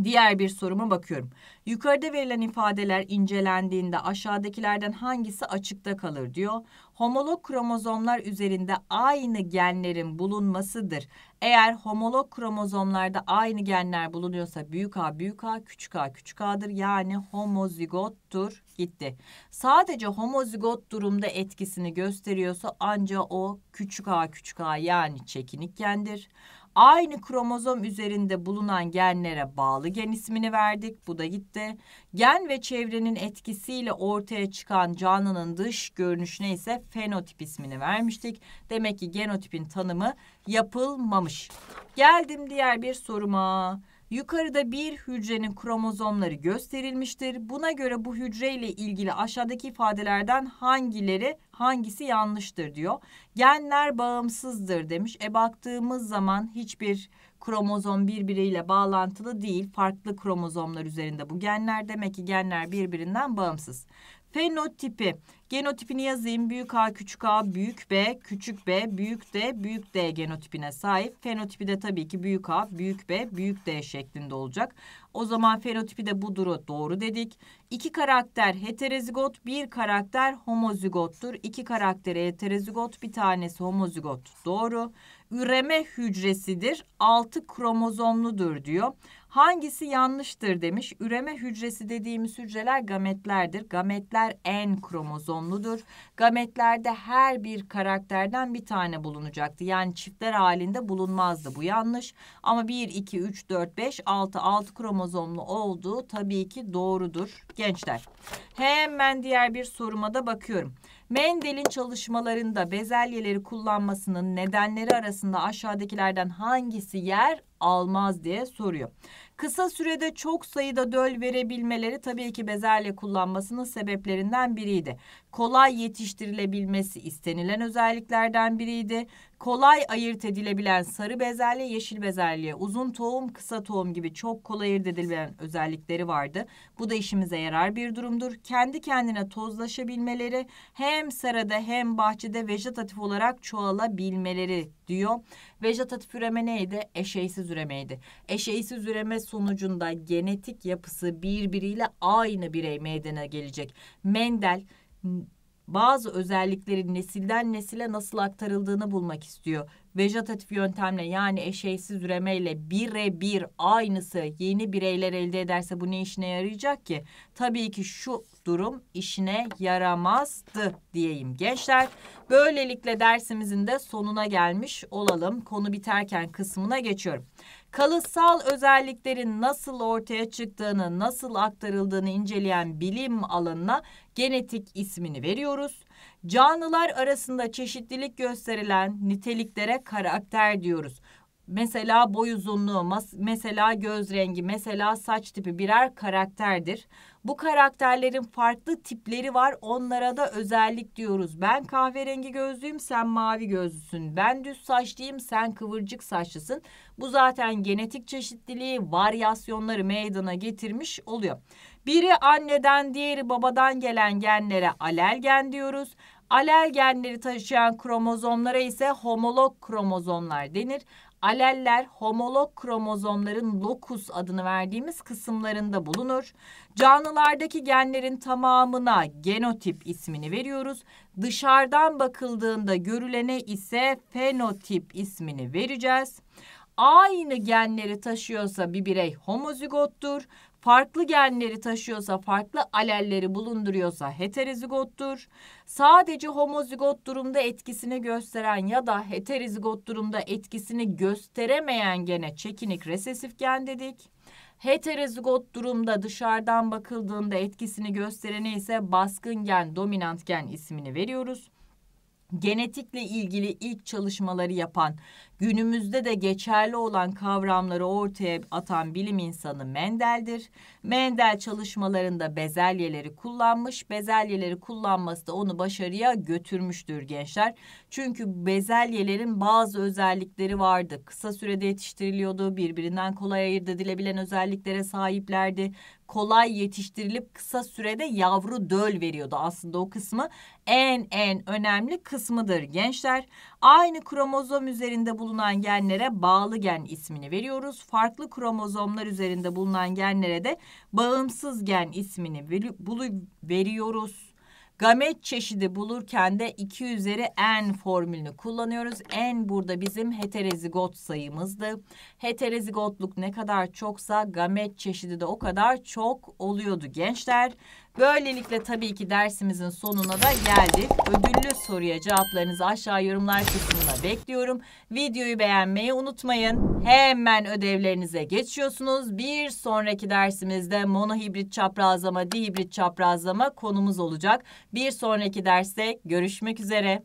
S1: Diğer bir soruma bakıyorum. Yukarıda verilen ifadeler incelendiğinde aşağıdakilerden hangisi açıkta kalır diyor. Homolog kromozomlar üzerinde aynı genlerin bulunmasıdır. Eğer homolog kromozomlarda aynı genler bulunuyorsa büyük A büyük A küçük A küçük A'dır. Yani homozigottur gitti. Sadece homozigot durumda etkisini gösteriyorsa ancak o küçük A küçük A yani çekinik gendir. Aynı kromozom üzerinde bulunan genlere bağlı gen ismini verdik. Bu da gitti. Gen ve çevrenin etkisiyle ortaya çıkan canlının dış görünüşüne ise fenotip ismini vermiştik. Demek ki genotipin tanımı yapılmamış. Geldim diğer bir soruma. Yukarıda bir hücrenin kromozomları gösterilmiştir. Buna göre bu hücre ile ilgili aşağıdaki ifadelerden hangileri hangisi yanlıştır diyor. Genler bağımsızdır demiş. E baktığımız zaman hiçbir kromozom birbiriyle bağlantılı değil. Farklı kromozomlar üzerinde bu genler demek ki genler birbirinden bağımsız. Fenotipi. Genotipini yazayım. Büyük A, küçük A, büyük B, küçük B, büyük D, büyük D genotipine sahip. Fenotipi de tabii ki büyük A, büyük B, büyük D şeklinde olacak. O zaman fenotipi de buduru doğru dedik. İki karakter heterozigot, bir karakter homozigottur. İki karakteri heterozigot, bir tanesi homozigot. Doğru. Üreme hücresidir. Altı kromozomludur diyor. Hangisi yanlıştır demiş. Üreme hücresi dediğimiz hücreler gametlerdir. Gametler en kromozomludur. Gametlerde her bir karakterden bir tane bulunacaktı. Yani çiftler halinde bulunmazdı. Bu yanlış. Ama 1, 2, 3, 4, 5, 6, 6 kromozomlu olduğu tabii ki doğrudur gençler. Hemen diğer bir soruma da bakıyorum. Mendel'in çalışmalarında bezelyeleri kullanmasının nedenleri arasında aşağıdakilerden hangisi yer almaz diye soruyor. Kısa sürede çok sayıda döl verebilmeleri tabii ki bezelye kullanmasının sebeplerinden biriydi kolay yetiştirilebilmesi istenilen özelliklerden biriydi. Kolay ayırt edilebilen sarı bezelye, yeşil bezelye, uzun tohum, kısa tohum gibi çok kolay ayırt edilebilen özellikleri vardı. Bu da işimize yarar bir durumdur. Kendi kendine tozlaşabilmeleri hem sarada hem bahçede vejetatif olarak çoğalabilmeleri diyor. Vejetatif üreme neydi? Eşeğsiz üremeydi. Eşeğsiz üreme sonucunda genetik yapısı birbiriyle aynı birey meydana gelecek. Mendel bazı özelliklerin nesilden nesile nasıl aktarıldığını bulmak istiyor. Vejetatif yöntemle yani eşeğsiz üremeyle birebir aynısı yeni bireyler elde ederse bu ne işine yarayacak ki? Tabii ki şu durum işine yaramazdı diyeyim gençler. Böylelikle dersimizin de sonuna gelmiş olalım. Konu biterken kısmına geçiyorum kalıtsal özelliklerin nasıl ortaya çıktığını, nasıl aktarıldığını inceleyen bilim alanına genetik ismini veriyoruz. Canlılar arasında çeşitlilik gösterilen niteliklere karakter diyoruz. Mesela boy uzunluğu, mesela göz rengi, mesela saç tipi birer karakterdir. Bu karakterlerin farklı tipleri var. Onlara da özellik diyoruz. Ben kahverengi gözlüyüm, sen mavi gözlüsün. Ben düz saçlıyım, sen kıvırcık saçlısın. Bu zaten genetik çeşitliliği, varyasyonları meydana getirmiş oluyor. Biri anneden, diğeri babadan gelen genlere alelgen diyoruz. Alel taşıyan kromozomlara ise homolog kromozomlar denir. Aleller homolog kromozomların lokus adını verdiğimiz kısımlarında bulunur. Canlılardaki genlerin tamamına genotip ismini veriyoruz. Dışarıdan bakıldığında görülene ise fenotip ismini vereceğiz. Aynı genleri taşıyorsa bir birey homozigottur farklı genleri taşıyorsa, farklı alelleri bulunduruyorsa heterozigottur. Sadece homozigot durumda etkisini gösteren ya da heterozigot durumda etkisini gösteremeyen gene çekinik resesif gen dedik. Heterozigot durumda dışarıdan bakıldığında etkisini gösterene ise baskın gen, dominant gen ismini veriyoruz genetikle ilgili ilk çalışmaları yapan, günümüzde de geçerli olan kavramları ortaya atan bilim insanı Mendel'dir. Mendel çalışmalarında bezelyeleri kullanmış. Bezelyeleri kullanması da onu başarıya götürmüştür gençler. Çünkü bezelyelerin bazı özellikleri vardı. Kısa sürede yetiştiriliyordu, birbirinden kolay ayırt edilebilen özelliklere sahiplerdi kolay yetiştirilip kısa sürede yavru döl veriyordu. Aslında o kısmı en en önemli kısmıdır gençler. Aynı kromozom üzerinde bulunan genlere bağlı gen ismini veriyoruz. Farklı kromozomlar üzerinde bulunan genlere de bağımsız gen ismini veriyoruz. Gamet çeşidi bulurken de 2 üzeri n formülünü kullanıyoruz. n burada bizim heterozigot sayımızdı. Heterozigotluk ne kadar çoksa gamet çeşidi de o kadar çok oluyordu gençler. Böylelikle tabii ki dersimizin sonuna da geldik. Ödüllü soruya cevaplarınızı aşağı yorumlar kısmına bekliyorum. Videoyu beğenmeyi unutmayın. Hemen ödevlerinize geçiyorsunuz. Bir sonraki dersimizde monohibrit çaprazlama, dihibrit çaprazlama konumuz olacak. Bir sonraki derste görüşmek üzere.